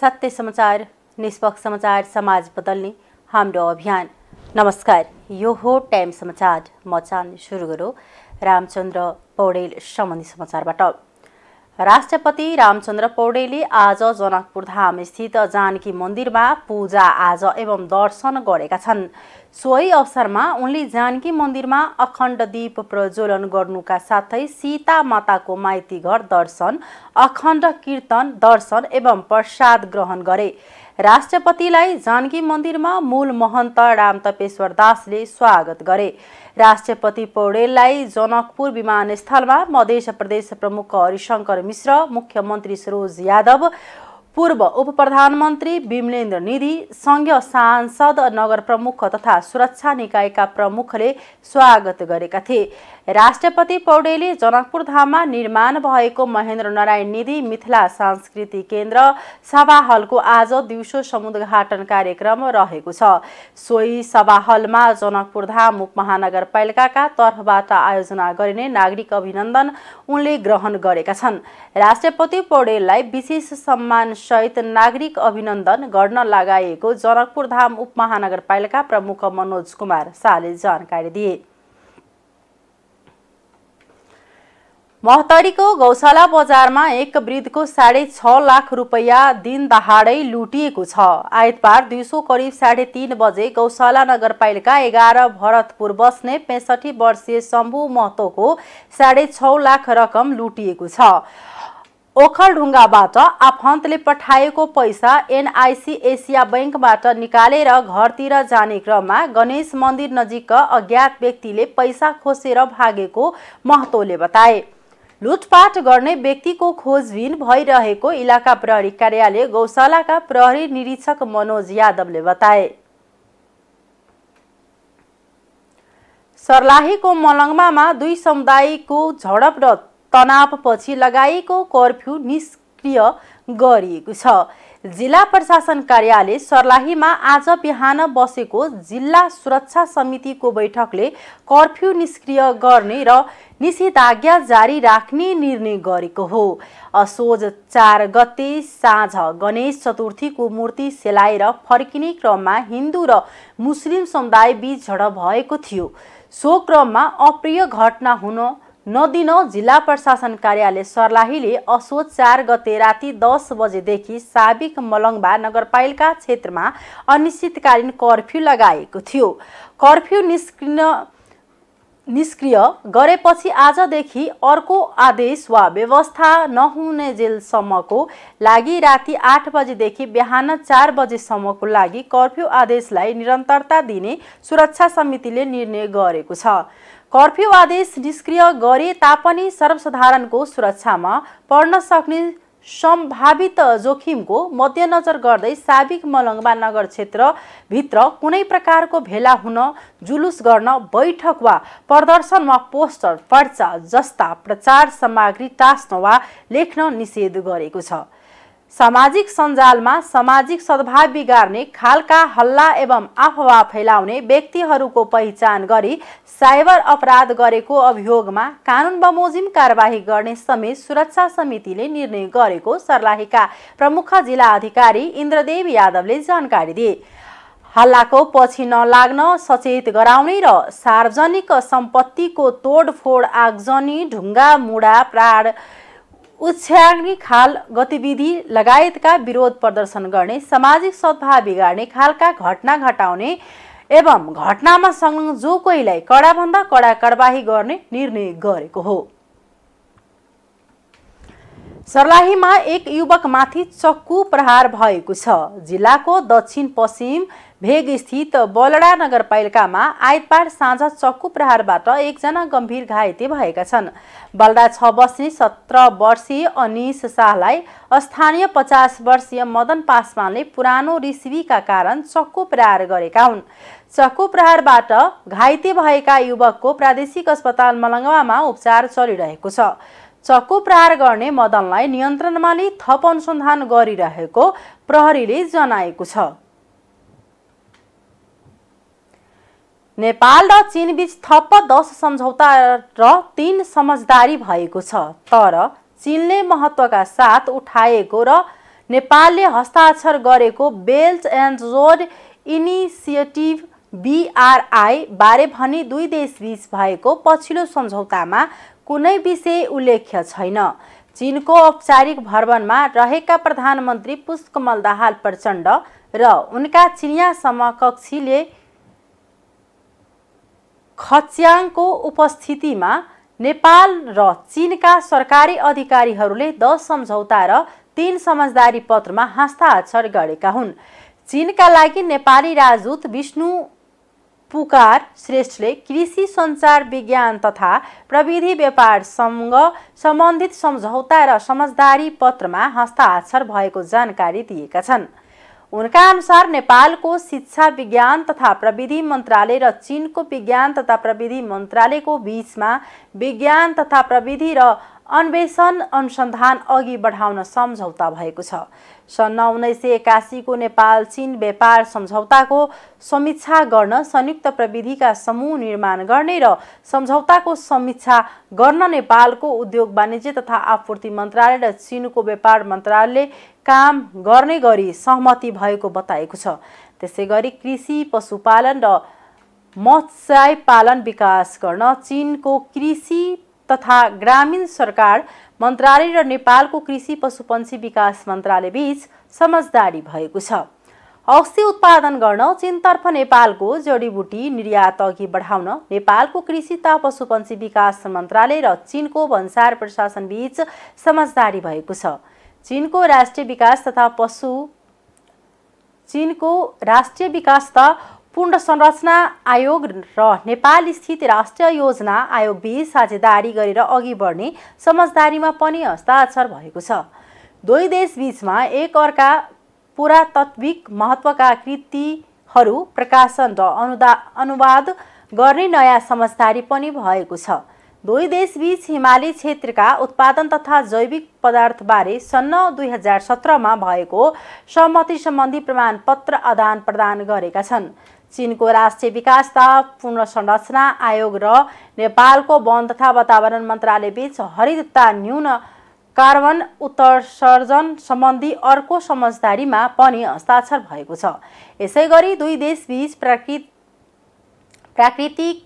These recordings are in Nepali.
सत्य समाचार निष्पक्ष समाचार समाज बदल्ने हाम्रो अभियान नमस्कार यो हो टाइम समाचार म चाँद सुरु गरौँ रामचन्द्र पौडेल सम्बन्धी समाचारबाट राष्ट्रपति रामचन्द्र पौडेलले आज जनकपुर धाम स्थित जानकी मन्दिरमा पूजा आज एवं दर्शन गरेका छन् सोही अवसरमा उनले जानकी मन्दिरमा अखण्ड दीप प्रज्वलन गर्नुका साथै सीता माताको माइती घर दर्शन अखण्ड कीर्तन दर्शन एवं प्रसाद ग्रहण गरे राष्ट्रपतिलाई जानकी मन्दिरमा मूल महन्त रामतपेश्वर दासले स्वागत गरे राष्ट्रपति पौडेललाई जनकपुर विमानस्थलमा मध्य प्रदेश प्रमुख हरिशङ्कर मिश्र मुख्यमन्त्री सरोज यादव पूर्व उप प्रधानमन्त्री विमलेन्द्र निधि सङ्घीय सांसद नगर प्रमुख तथा सुरक्षा निकायका प्रमुखले स्वागत गरेका थिए राष्ट्रपति पौडेलले जनकपुरधाममा निर्माण भएको महेन्द्र नारायण निधि मिथिला सांस्कृतिक केन्द्र सभा हलको आज दिउँसो समुद्घाटन कार्यक्रम रहेको छ सोही सभा हलमा जनकपुरधाम उपमहानगरपालिकाका तर्फबाट आयोजना गरिने नागरिक अभिनन्दन उनले ग्रहण गरेका छन् राष्ट्रपति पौडेललाई विशेष सम्मान सहित नागरिक अभिनन्दन गर्न लगाइएको जनकपुर धाम उपमहानगरपालिका प्रमुख मनोज कुमार शाहले जानकारी दिए महतरीको गौशाला बजारमा एक वृद्धको साढे छ लाख रुपियाँ दिन दहाडै लुटिएको छ आइतबार दिउँसो करिब साढे तिन बजे गौशाला नगरपालिका एघार भरतपुर बस्ने पैँसठी वर्षीय शम्भु महतोको साढे छ लाख रकम लुटिएको छ ओखलढुङ्गाबाट आफन्तले पठाएको पैसा एनआइसी एसिया ब्याङ्कबाट निकालेर घरतिर जाने क्रममा गणेश मन्दिर नजिकका अज्ञात व्यक्तिले पैसा खोसेर भागेको महतोले बताए लुटपाट गर्ने व्यक्तिको खोजबिन भइरहेको इलाका प्रहरी कार्यालय गौशालाका प्रहरी निरीक्षक मनोज यादवले बताए सर्लाहीको मलङमामा दुई समुदायको झडप र तनावपछि लगाइएको कर्फ्यू निष्क्रिय गरिएको छ जिल्ला प्रशासन कार्यालय सर्लाहीमा आज बिहान बसेको जिल्ला सुरक्षा समितिको बैठकले कर्फ्यू निष्क्रिय गर्ने र निषेधाज्ञा जारी राख्ने निर्णय गरेको हो असोज चार गते साँझ गणेश चतुर्थीको मूर्ति सेलाएर फर्किने क्रममा हिन्दू र मुस्लिम समुदायबीच झडप भएको थियो सो क्रममा अप्रिय घटना हुन नदिन जिल्ला प्रशासन कार्यालय सर्लाहीले असो चार गते राति दस बजेदेखि साबिक मलङबा नगरपालिका क्षेत्रमा अनिश्चितकालीन कर्फ्यू लगाएको थियो कर्फ्यू निस्किन निष्क्रिय गरेपछि आजदेखि अर्को आदेश वा व्यवस्था नहुने जेलसम्मको लागि राति आठ बजेदेखि बिहान चार बजेसम्मको लागि कर्फ्यू आदेशलाई निरन्तरता दिने सुरक्षा समितिले निर्णय गरेको छ कर्फ्यू आदेश निष्क्रिय गरे तापनि सर्वसाधारणको सुरक्षामा पर्न सक्ने सम्भावित जोखिमको मध्यनजर गर्दै साबिक मलङ्गमा नगर क्षेत्रभित्र कुनै प्रकारको भेला हुन जुलुस गर्न बैठक वा प्रदर्शनमा पोस्टर पर्चा जस्ता प्रचार सामग्री टास्न वा लेख्न निषेध गरेको छ सामाजिक सञ्जालमा सामाजिक सद्भाव बिगार्ने खालका हल्ला एवं अफवाह फैलाउने व्यक्तिहरूको पहिचान गरी साइबर अपराध गरेको अभियोगमा कानुन बमोजिम कारवाही गर्ने समेत सुरक्षा समितिले निर्णय गरेको सर्लाहीका प्रमुख जिल्ला अधिकारी इन्द्रदेव यादवले जानकारी दिए हल्लाको पछि नलाग्न सचेत गराउने र सार्वजनिक सम्पत्तिको तोडफोड आगजनी ढुङ्गा मुढा प्राण उच्छ्याङ्गी खाल गतिविधि लगायतका विरोध प्रदर्शन गर्ने सामाजिक सद्भाव बिगार्ने खालका घटना घटाउने एवं घटनामा संलग्न जो कोहीलाई कडाभन्दा कडा कारवाही गर्ने निर्णय गरेको हो सर्लाहीमा एक युवकमाथि चक्कु प्रहार भएको छ जिल्लाको दक्षिण पश्चिम भेगस्थित बलडा नगरपालिकामा आइतबार साँझ चक्कु प्रहारबाट एकजना गम्भीर घाइते भएका छन् बलडा छ बस्ने सत्र वर्षीय अनिस शाहलाई स्थानीय पचास वर्षीय मदन पासवानले पुरानो रिसिभीका कारण चक्कु प्रहार गरेका हुन् चक्कु प्रहारबाट घाइते भएका युवकको प्रादेशिक अस्पताल मलङ्गवामा उपचार चलिरहेको छ चक्कु प्रहार गर्ने मदनलाई नियन्त्रणमा नै थप अनुसन्धान गरिरहेको प्रहरीले जनाएको छ नेपाल र चिनबीच थप दस सम्झौता र तिन समझदारी भएको छ तर चिनले महत्त्वका साथ उठाएको र नेपालले हस्ताक्षर गरेको belt and road initiative BRI बारे भनी दुई देशबीच भएको पछिल्लो सम्झौतामा कुनै विषय उल्लेख्य छैन चिनको औपचारिक भ्रमणमा रहेका प्रधानमन्त्री पुष्पकमल दाहाल प्रचण्ड र उनका चिनिया समकक्षीले खच्याङको उपस्थितिमा नेपाल र चिनका सरकारी अधिकारीहरूले दस सम्झौता र तीन समझदारी पत्रमा हस्ताक्षर गरेका हुन् चिनका लागि नेपाली राजदूत विष्णु पुकार श्रेष्ठले कृषि सञ्चार विज्ञान तथा प्रविधि व्यापारसँग सम्बन्धित सम्झौता र समझदारी पत्रमा हस्ताक्षर भएको जानकारी दिएका छन् उनका अनुसार नेपालको शिक्षा विज्ञान तथा प्रविधि मन्त्रालय र चिनको विज्ञान तथा प्रविधि मन्त्रालयको बिचमा विज्ञान तथा प्रविधि र अन्वेषण अनुसन्धान अघि बढाउन सम्झौता भएको छ सन् उन्नाइस सय एकासीको नेपाल चीन व्यापार सम्झौताको समीक्षा गर्न संयुक्त प्रविधिका समूह निर्माण गर्ने र सम्झौताको समीक्षा गर्न नेपालको उद्योग वाणिज्य तथा आपूर्ति मन्त्रालय र चीनको व्यापार मन्त्रालयले काम गर्ने गरी सहमति भएको बताएको छ त्यसै गरी कृषि पशुपालन र मत्स्य पालन विकास गर्न चिनको कृषि तथा ग्रामीण सरकार मन्त्रालय र नेपालको कृषि पशुपन्छी विकास मन्त्रालय बीच समझदारी भएको छ औषधी उत्पादन गर्न चिनतर्फ नेपालको जडीबुटी निर्यात अघि बढाउन नेपालको कृषि तथा पशुपन्छी विकास मन्त्रालय र चिनको भन्सार प्रशासन बीच समझदारी भएको छ चिनको राष्ट्रिय विकास तथा पशु चिनको राष्ट्रिय विकास तथा संरचना आयोग र नेपाल स्थित राष्ट्रिय योजना आयोग बीच साझेदारी गरेर अघि बढ्ने समझदारीमा पनि हस्ताक्षर भएको छ दुई देशबीचमा एकअर्का पुरातात्विक महत्त्वका कृतिहरू प्रकाशन र अनुदा अनुवाद गर्ने नयाँ समझदारी पनि भएको छ दुई देशबीच हिमाली क्षेत्रका उत्पादन तथा जैविक पदार्थबारे सन् दुई हजार सत्रमा भएको सहमति सम्बन्धी प्रमाणपत्र आदान प्रदान गरेका छन् चिनको राष्ट्रिय विकास तथा पुनर्संरचना आयोग र नेपालको वन तथा वातावरण मन्त्रालय बीच हरितता न्यून कार्बन उत्सर्जन सम्बन्धी अर्को समझदारीमा पनि हस्ताक्षर भएको छ यसै गरी दुई देशबीच प्राकृत प्राकृतिक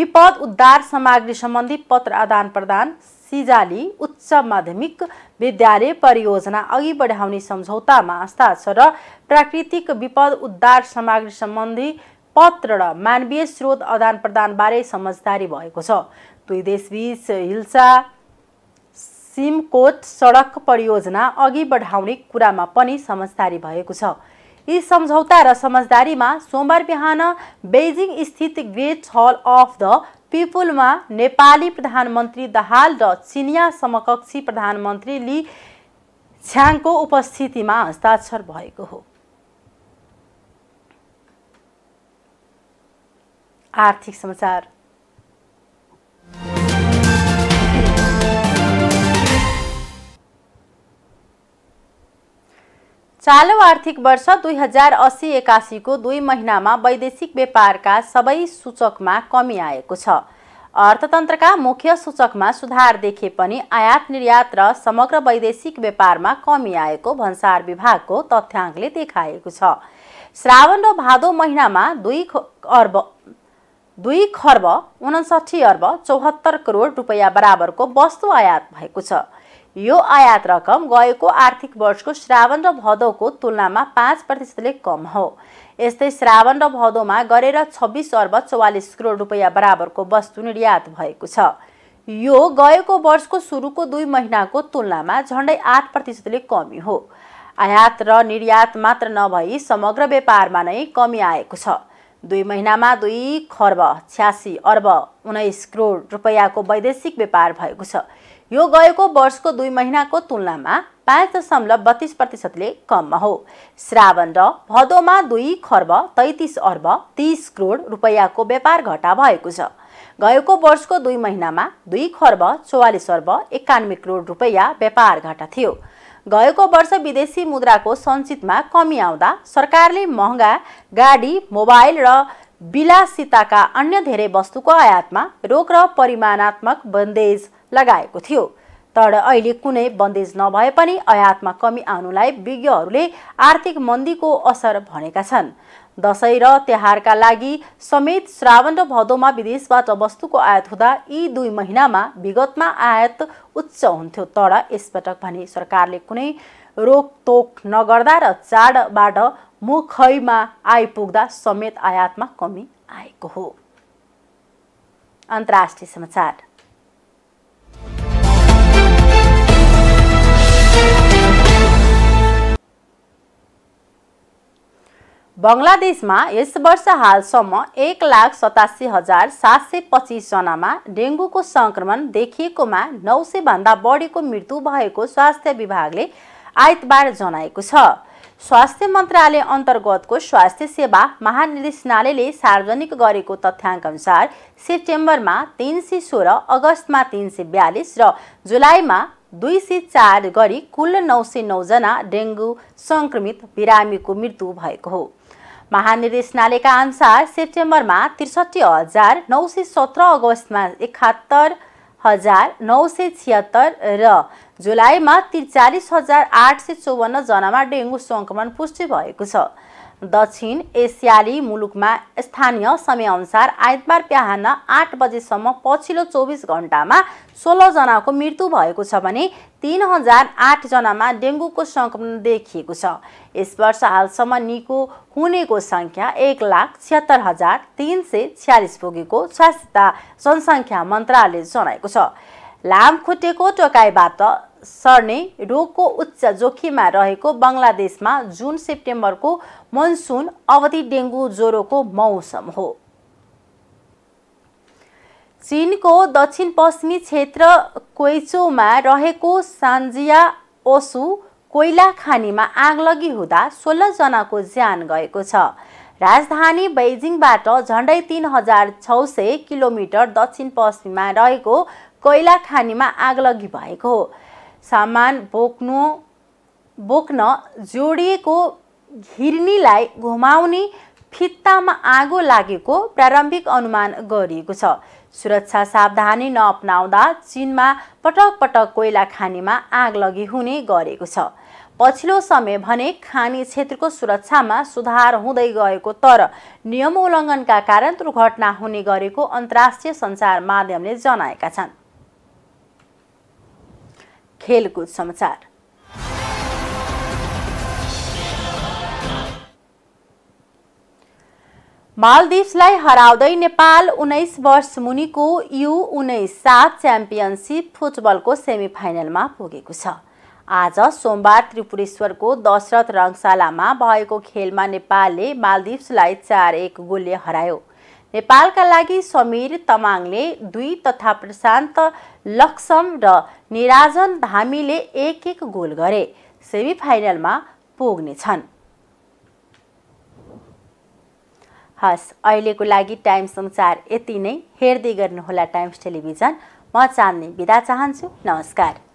विपद उद्धार सामग्री सम्बन्धी पत्र आदान प्रदान सिजाली उच्च माध्यमिक विद्यालय परियोजना अघि बढाउने सम्झौतामा हस्ताक्षर र प्राकृतिक विपद उद्धार सामग्री सम्बन्धी पत्र र मानवीय स्रोत आदान प्रदानबारे समझदारी भएको छ दुई देशबीच हिल्सा सिमकोट सडक परियोजना अघि बढाउने कुरामा पनि समझदारी भएको छ यी सम्झौता र समझदारीमा सोमबार बिहान बेजिङ स्थित ग्रेट हल अफ द पिपुलमा नेपाली प्रधानमन्त्री दहाल र चिनिया समकक्षी प्रधानमन्त्री ली छ्याङको उपस्थितिमा हस्ताक्षर भएको हो आर्थिक समाचार चालु आर्थिक वर्ष दुई हजार अस्सी एकासीको दुई महिनामा वैदेशिक व्यापारका सबै सूचकमा कमी आएको छ अर्थतन्त्रका मुख्य सूचकमा सुधार देखे पनि आयात निर्यात र समग्र वैदेशिक व्यापारमा कमी आएको भन्सार विभागको तथ्याङ्कले देखाएको छ श्रावण र भादो महिनामा दुई अर्ब दुई खर्ब उन्साठी अर्ब चौहत्तर करोड रुपियाँ बराबरको वस्तु आयात भएको छ यो आयात रकम गएको आर्थिक वर्षको श्रावण र भदौको तुलनामा पाँच प्रतिशतले कम हो यस्तै श्रावण र भदौमा गरेर छब्बिस अर्ब चौवालिस करोड रुपियाँ बराबरको वस्तु निर्यात भएको छ यो गएको वर्षको सुरुको दुई महिनाको तुलनामा झन्डै आठ प्रतिशतले कमी हो आयात र निर्यात मात्र नभई समग्र व्यापारमा नै कमी आएको छ दुई महिनामा दुई खर्ब छ्यासी अर्ब उन्नाइस करोड रुपियाँको वैदेशिक व्यापार भएको छ यो गएको वर्षको दुई महिनाको तुलनामा पाँच दशमलव बत्तिस प्रतिशतले कममा हो श्रावण र भदौमा दुई खर्ब तैतिस अर्ब तिस करोड रुपियाँको व्यापार घटा भएको छ गएको वर्षको दुई महिनामा दुई खर्ब चौवालिस अर्ब एकानब्बे करोड रुपियाँ व्यापार घटा थियो गएको वर्ष विदेशी मुद्राको सञ्चितमा कमी आउँदा सरकारले महँगा गाडी मोबाइल र विलासिताका अन्य धेरै वस्तुको आयातमा रोक र परिमाणात्मक बन्देज लगाएको थियो तर अहिले कुनै बन्देज नभए पनि आयातमा कमी आउनुलाई विज्ञहरूले आर्थिक मन्दीको असर भनेका छन् दसैँ र तिहारका लागि समेत श्रावण र भदौमा विदेशबाट वस्तुको आयात हुँदा यी दुई महिनामा विगतमा आयात उच्च हुन्थ्यो तर यसपटक भने सरकारले कुनै रोकतोक नगर्दा र चाडबाट मुखैमा आइपुग्दा समेत आयातमा कमी आएको हो अन्तर्राष्ट्रिय समाचार बङ्गलादेशमा यस वर्ष हालसम्म एक लाख सतासी हजार सात सय पच्चिसजनामा डेङ्गुको सङ्क्रमण देखिएकोमा नौ सयभन्दा बढीको मृत्यु भएको स्वास्थ्य विभागले आइतबार जनाएको छ स्वास्थ्य मन्त्रालय अन्तर्गतको स्वास्थ्य सेवा महानिर्देशनालयले सार्वजनिक गरेको तथ्याङ्कअनुसार सेप्टेम्बरमा तिन सय सोह्र अगस्तमा तिन सय बयालिस र जुलाईमा दुई सय चार गरी कुल नौ सय नौजना डेङ्गु सङ्क्रमित बिरामीको मृत्यु भएको हो महानिर्देशनालयका अनुसार सेप्टेम्बरमा त्रिसठी हजार नौ सय सत्र अगस्तमा एकात्तर हजार नौ सय छिहत्तर र जुलाईमा त्रिचालिस हजार आठ सय चौवन्नजनामा डेङ्गु सङ्क्रमण पुष्टि भएको छ दक्षिण एसियाली मुलुकमा स्थानीय समयअनुसार आइतबार बिहान आठ बजेसम्म पछिल्लो चौबिस घन्टामा सोह्रजनाको मृत्यु भएको छ भने तिन हजार आठजनामा डेङ्गुको सङ्क्रमण देखिएको छ यस वर्ष हालसम्म निको हुनेको सङ्ख्या एक लाख छिहत्तर हजार तिन सय छ्यालिस पुगेको स्वास्थ्य जनसङ्ख्या मन्त्रालयले जनाएको छ लामखुट्टेको टोकाइबाट सर्ने रोगको उच्च जोखिममा रहेको बङ्गलादेशमा जुन सेप्टेम्बरको मनसुन अवधि डेङ्गु ज्वरोको मौसम हो चिनको दक्षिण पश्चिमी क्षेत्र कोइचोमा रहेको सान्जिया ओसु कोइला खानीमा आगलगी हुँदा सोह्रजनाको ज्यान गएको छ राजधानी बेजिङबाट झन्डै तिन हजार छ सय किलोमिटर दक्षिण पश्चिममा रहेको कोइला खानीमा आगलगी भएको हो सामान बोक्नु बोक्न जोडिएको घिर्नीलाई घुमाउने फित्तामा आगो लागेको प्रारम्भिक अनुमान गरिएको छ सुरक्षा सावधानी नअपनाउँदा चिनमा पटक पटक कोइला खानीमा आग लगी हुने गरेको छ पछिल्लो समय भने खानी क्षेत्रको सुरक्षामा सुधार हुँदै गएको तर नियम उल्लङ्घनका कारण दुर्घटना हुने गरेको अन्तर्राष्ट्रिय सञ्चार माध्यमले जनाएका छन् खेलकुद समाचार मालदिप्सलाई हराउँदै नेपाल उन्नाइस वर्ष मुनिको यु उन्नाइस सात च्याम्पियनसिप फुटबलको सेमिफाइनलमा पुगेको छ आज सोमबार त्रिपुरेश्वरको दशरथ रङशालामा भएको खेलमा नेपालले मालदिप्सलाई चार एक गोलले हरायो नेपालका लागि समीर तमाङले दुई तथा प्रशान्त लक्षम र निराजन धामीले एक एक गोल गरे सेमिफाइनलमा पुग्नेछन् हस् अहिलेको लागि टाइम्स संसार यति नै हेर्दै गर्नुहोला टाइम्स टेलिभिजन म चाँदनी बिदा चाहन्छु नमस्कार